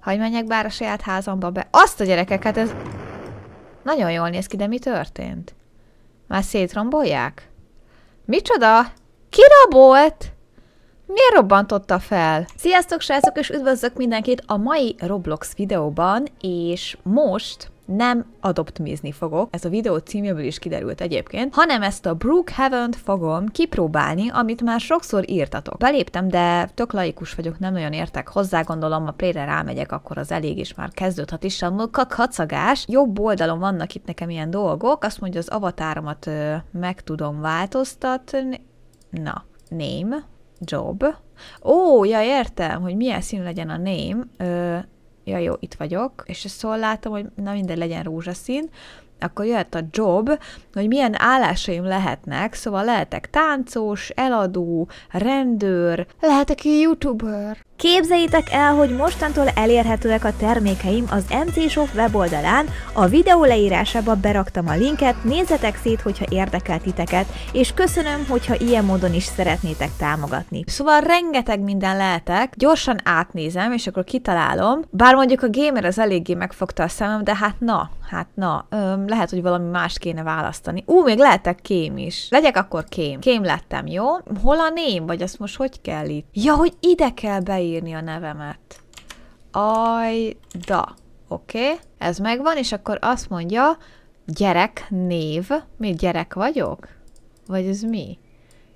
Hagy menjek bár a saját házamba be. Azt a gyerekeket hát ez... Nagyon jól néz ki, de mi történt? Már szétrombolják? Micsoda? Kirabolt? Miért robbantotta fel? Sziasztok srácok, és üdvözlök mindenkit a mai Roblox videóban, és most nem adoptmizni fogok, ez a videó címéből is kiderült egyébként, hanem ezt a Brookhaven-t fogom kipróbálni, amit már sokszor írtatok. Beléptem, de tök laikus vagyok, nem nagyon értek hozzá, gondolom a playre rámegyek, akkor az elég is már kezdődhet is, a kacagás. Jobb oldalon vannak itt nekem ilyen dolgok, azt mondja, az avatáromat ö, meg tudom változtatni. Na, name, job. Ó, ja értem, hogy milyen színű legyen a name. Ö, ja jó, itt vagyok, és szól látom, hogy na minden legyen rózsaszín, akkor jöhet a job, hogy milyen állásaim lehetnek, szóval lehetek táncos, eladó, rendőr, lehetek youtuber. Képzeljétek el, hogy mostantól elérhetőek a termékeim az MC Shop weboldalán, a videó leírásába beraktam a linket, nézzetek szét, hogyha érdekel titeket, és köszönöm, hogyha ilyen módon is szeretnétek támogatni. Szóval rengeteg minden lehetek, gyorsan átnézem, és akkor kitalálom, bár mondjuk a gamer az eléggé megfogta a szemem, de hát na, hát na, öm, lehet, hogy valami más kéne választani. Ú, még lehetek kém is. Legyek akkor kém. Kém lettem, jó? Hol a ném? Vagy azt most hogy kell itt? Ja, hogy ide kell beírni leírni a nevemet. Ajda. Oké, okay. ez megvan, és akkor azt mondja, gyerek név. Mi, gyerek vagyok? Vagy ez mi?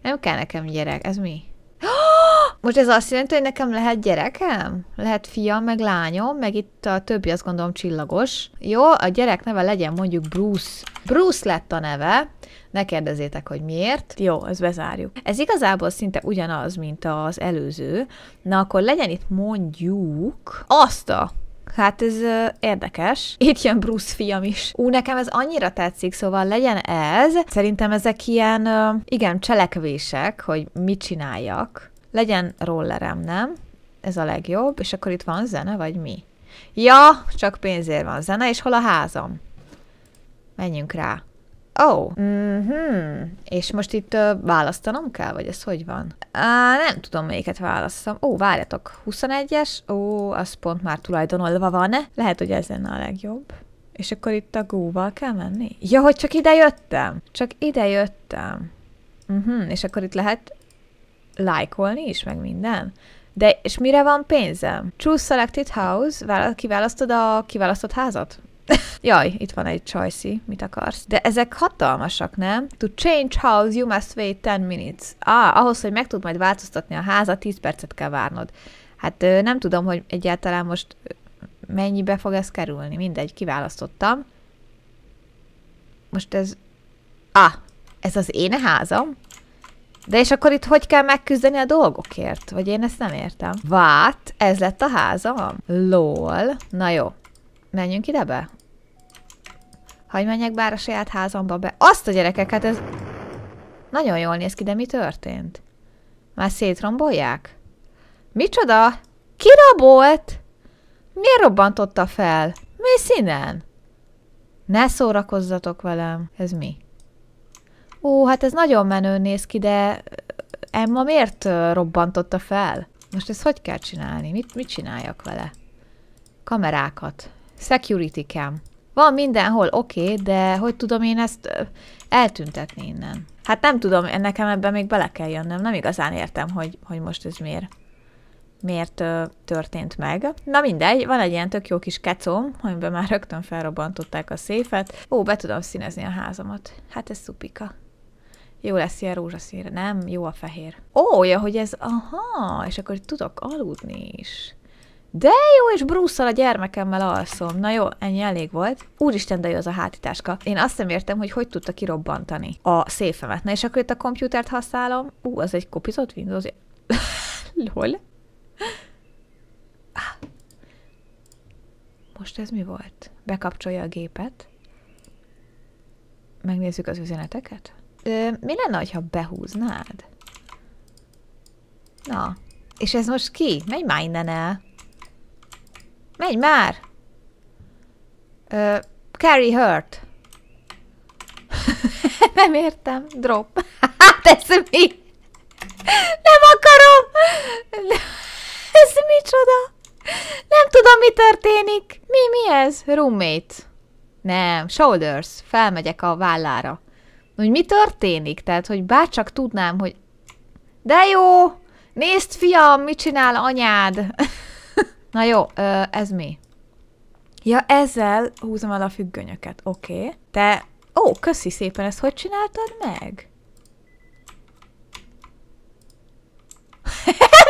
Nem kell nekem gyerek, ez mi? Most ez azt jelenti, hogy nekem lehet gyerekem? Lehet fiam, meg lányom, meg itt a többi azt gondolom csillagos. Jó, a gyerek neve legyen mondjuk Bruce. Bruce lett a neve. Ne kérdezzétek, hogy miért. Jó, ezt bezárjuk. Ez igazából szinte ugyanaz, mint az előző. Na akkor legyen itt mondjuk azt a Hát ez ö, érdekes. Itt jön Bruce fiam is. Ú, nekem ez annyira tetszik, szóval legyen ez. Szerintem ezek ilyen, ö, igen, cselekvések, hogy mit csináljak. Legyen rollerem, nem? Ez a legjobb. És akkor itt van zene, vagy mi? Ja, csak pénzért van zene, és hol a házam? Menjünk rá. Ó, oh, mm-hmm. és most itt uh, választanom kell, vagy ez hogy van? Á, nem tudom, melyiket választom. Ó, várjatok, 21-es? Ó, az pont már tulajdonolva van-e? Lehet, hogy ez lenne a legjobb. És akkor itt a góval kell menni? Ja, hogy csak ide jöttem? Csak ide jöttem. Uh-huh. És akkor itt lehet lájkolni is, meg minden. De és mire van pénzem? Choose selected house, kiválasztod a kiválasztott házat? Jaj, itt van egy csajszi, mit akarsz? De ezek hatalmasak, nem? To change house, you must wait 10 minutes. Ah, ahhoz, hogy meg tud majd változtatni a házat, 10 percet kell várnod. Hát nem tudom, hogy egyáltalán most mennyibe fog ez kerülni. Mindegy, kiválasztottam. Most ez... Ah, ez az én házam? De és akkor itt hogy kell megküzdeni a dolgokért? Vagy én ezt nem értem. Vát, ez lett a házam? Lol. Na jó. Menjünk ide be? Hagy menjek bár a saját házamba be. Azt a gyerekeket, hát ez... Nagyon jól néz ki, de mi történt? Már szétrombolják? Micsoda? Ki rabolt? Miért robbantotta fel? Mi színen? Ne szórakozzatok velem. Ez mi? Ó, hát ez nagyon menő néz ki, de eh, Emma miért eh, robbantotta fel? Most ezt hogy kell csinálni? Mit, mit csináljak vele? Kamerákat. Security cam. Van mindenhol, oké, okay, de hogy tudom én ezt eh, eltüntetni innen? Hát nem tudom, nekem ebben még bele kell jönnöm. Nem igazán értem, hogy, hogy most ez miért miért történt meg. Na mindegy, van egy ilyen tök jó kis kecom, amiben már rögtön felrobbantották a széfet. Ó, be tudom színezni a házamat. Hát ez szupika jó lesz ilyen rózsaszínre, nem, jó a fehér. Ó, ja, hogy ez, aha, és akkor tudok aludni is. De jó, és bruce a gyermekemmel alszom. Na jó, ennyi elég volt. Úristen, de jó az a hátitáska. Én azt nem értem, hogy hogy tudta kirobbantani a széfemet. Na és akkor itt a komputert használom. Ú, az egy kopizott Windows. Lol. Most ez mi volt? Bekapcsolja a gépet. Megnézzük az üzeneteket. Ö, mi lenne, ha behúznád? Na. És ez most ki? Menj már innen el. Menj már! Ö, carry hurt. Nem értem. Drop. Hát ez mi? Nem akarom! Ez micsoda? Nem tudom, mi történik. Mi, mi ez? Roommate. Nem, shoulders. Felmegyek a vállára hogy mi történik, tehát, hogy bárcsak tudnám, hogy de jó, nézd fiam, mit csinál anyád. Na jó, ez mi? Ja, ezzel húzom el a függönyöket, oké. Okay. Te, ó, köszi szépen, ezt hogy csináltad meg?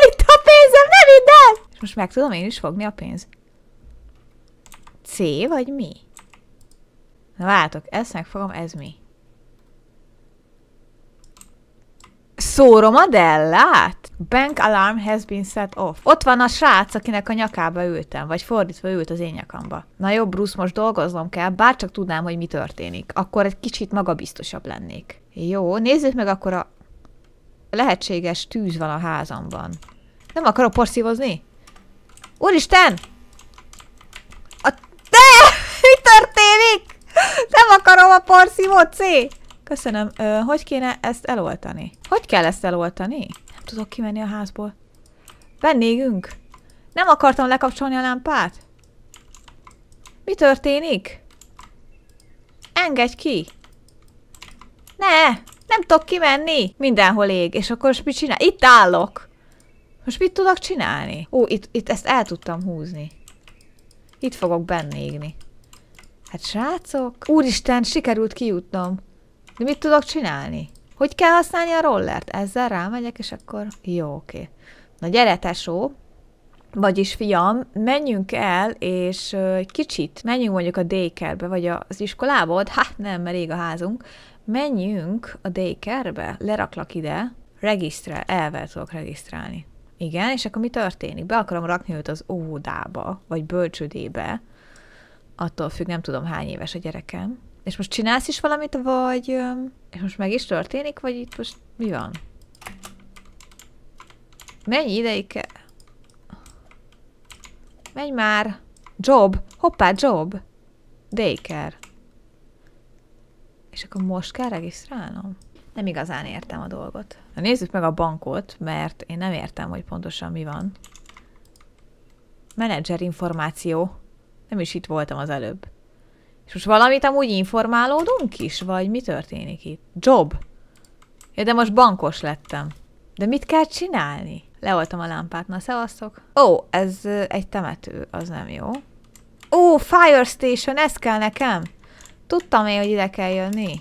Itt a pénzem, nem innen! És most meg tudom én is fogni a pénz. C, vagy mi? Na látok, ezt megfogom, ez mi? Szórom Dellát! Bank alarm has been set off. Ott van a srác, akinek a nyakába ültem, vagy fordítva ült az én nyakamba. Na jó, Bruce, most dolgoznom kell, bár csak tudnám, hogy mi történik. Akkor egy kicsit magabiztosabb lennék. Jó, nézzük meg akkor a lehetséges tűz van a házamban. Nem akarok porszívozni? Úristen! A... De! Mi történik? Nem akarom a porszívot C! Köszönöm. Ö, hogy kéne ezt eloltani? Hogy kell ezt eloltani? Nem tudok kimenni a házból. Bennégünk. Nem akartam lekapcsolni a lámpát? Mi történik? Engedj ki! Ne! Nem tudok kimenni! Mindenhol ég, és akkor most mit csinál? Itt állok! Most mit tudok csinálni? Ó, itt, itt ezt el tudtam húzni. Itt fogok benne égni. Hát srácok, úristen, sikerült kijutnom. De mit tudok csinálni? Hogy kell használni a rollert? Ezzel rámegyek, és akkor... Jó, oké. Na gyere, tesó! Vagyis, fiam, menjünk el, és egy kicsit, menjünk mondjuk a dékerbe, vagy az iskolába, ott, hát nem, mert rég a házunk, menjünk a dékerbe, leraklak ide, regisztrál, elvel tudok regisztrálni. Igen, és akkor mi történik? Be akarom rakni őt az óvodába, vagy bölcsödébe, attól függ, nem tudom hány éves a gyerekem, és most csinálsz is valamit, vagy... És most meg is történik, vagy itt most mi van? Mennyi ideig kell? Menj már! Job! Hoppá, Job! Daker. És akkor most kell regisztrálnom? Nem igazán értem a dolgot. Na, nézzük meg a bankot, mert én nem értem, hogy pontosan mi van. Menedzser információ. Nem is itt voltam az előbb. És most valamit amúgy informálódunk is? Vagy mi történik itt? Job. Ja, de most bankos lettem. De mit kell csinálni? Leoltam a lámpát, na szevasztok. Ó, ez egy temető, az nem jó. Ó, Fire Station, ez kell nekem? Tudtam én, hogy ide kell jönni.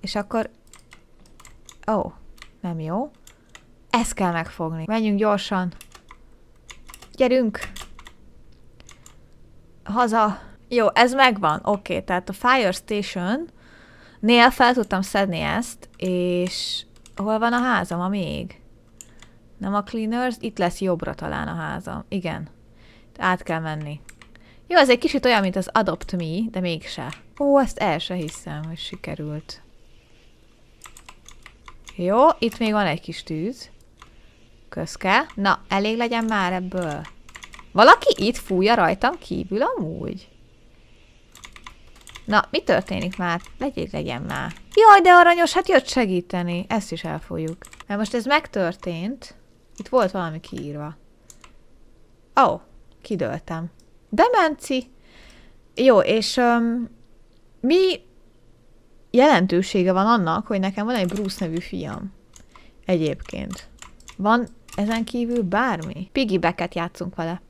És akkor... Ó, nem jó. Ezt kell megfogni. Menjünk gyorsan. Gyerünk! Haza! Jó, ez megvan, oké, okay, tehát a Fire Station nél fel tudtam szedni ezt, és hol van a házam, a még? Nem a Cleaners, itt lesz jobbra talán a házam, igen. Át kell menni. Jó, ez egy kicsit olyan, mint az Adopt Me, de mégse. Ó, ezt el se hiszem, hogy sikerült. Jó, itt még van egy kis tűz. Közke. Na, elég legyen már ebből. Valaki itt fújja rajtam kívül amúgy? Na, mi történik már? Legyél, legyen már. Jaj, de aranyos, hát jött segíteni. Ezt is elfogjuk. Mert most ez megtörtént. Itt volt valami kiírva. Ó, oh, kidöltem. Demenci. Jó, és um, mi jelentősége van annak, hogy nekem van egy Bruce nevű fiam. Egyébként. Van ezen kívül bármi? Piggybacket játszunk vele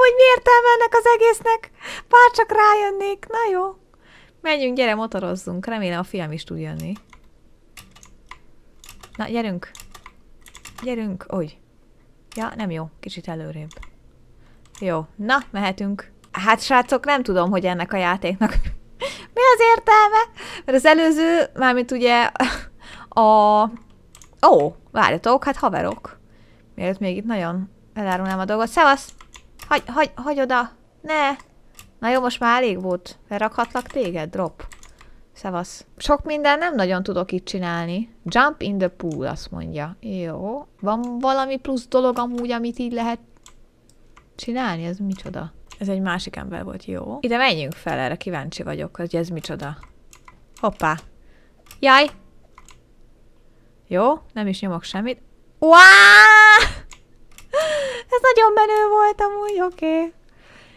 hogy mi értelme ennek az egésznek. Bár csak rájönnék. Na jó. Menjünk, gyere, motorozzunk. Remélem a fiam is tud jönni. Na, gyerünk. Gyerünk. Úgy. Ja, nem jó. Kicsit előrébb. Jó. Na, mehetünk. Hát, srácok, nem tudom, hogy ennek a játéknak mi az értelme? Mert az előző, mármint ugye a... Ó, várjatok, hát haverok. Mielőtt még itt nagyon elárulnám a dolgot. Szevasz! hagy, hagy, hagy oda! Ne! Na jó, most már elég volt. Lerakhatlak téged? Drop. Szevasz. Sok minden nem nagyon tudok itt csinálni. Jump in the pool, azt mondja. Jó. Van valami plusz dolog amúgy, amit így lehet csinálni? Ez micsoda? Ez egy másik ember volt, jó. Ide menjünk fel, erre kíváncsi vagyok, hogy ez micsoda. Hoppá. Jaj! Jó, nem is nyomok semmit. Uáááá! Ez nagyon menő volt amúgy, oké. Okay.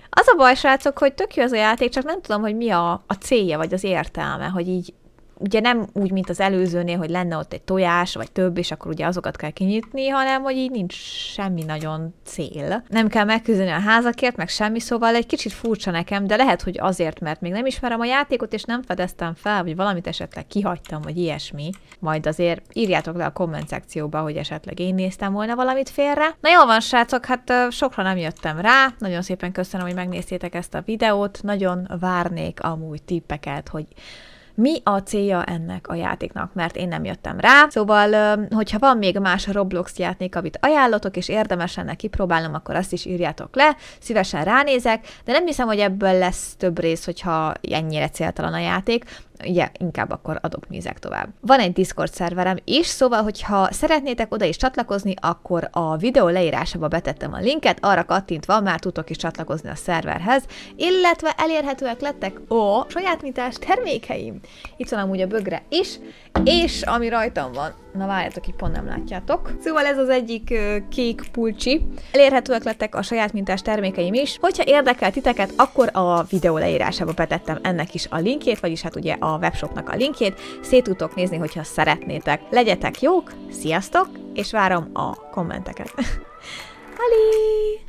Az a baj, srácok, hogy tök jó az a játék, csak nem tudom, hogy mi a, a célja, vagy az értelme, hogy így ugye nem úgy, mint az előzőnél, hogy lenne ott egy tojás, vagy több, és akkor ugye azokat kell kinyitni, hanem hogy így nincs semmi nagyon cél. Nem kell megküzdeni a házakért, meg semmi, szóval egy kicsit furcsa nekem, de lehet, hogy azért, mert még nem ismerem a játékot, és nem fedeztem fel, vagy valamit esetleg kihagytam, vagy ilyesmi. Majd azért írjátok le a komment szekcióba, hogy esetleg én néztem volna valamit félre. Na jó van, srácok, hát sokra nem jöttem rá. Nagyon szépen köszönöm, hogy megnéztétek ezt a videót. Nagyon várnék amúgy tippeket, hogy mi a célja ennek a játéknak, mert én nem jöttem rá. Szóval, hogyha van még más Roblox játék, amit ajánlotok, és érdemes lenne kipróbálnom, akkor azt is írjátok le, szívesen ránézek, de nem hiszem, hogy ebből lesz több rész, hogyha ennyire céltalan a játék ugye inkább akkor adok nézek tovább. Van egy Discord szerverem is, szóval, hogyha szeretnétek oda is csatlakozni, akkor a videó leírásába betettem a linket, arra kattintva már tudtok is csatlakozni a szerverhez, illetve elérhetőek lettek a saját nyitás termékeim. Itt van amúgy a bögre is, és ami rajtam van, Na várjátok, így pont nem látjátok. Szóval ez az egyik kék pulcsi. Elérhetőek lettek a saját mintás termékeim is. Hogyha érdekel titeket, akkor a videó leírásába betettem ennek is a linkjét, vagyis hát ugye a webshopnak a linkjét. Szét tudtok nézni, hogyha szeretnétek. Legyetek jók, sziasztok, és várom a kommenteket. Ali!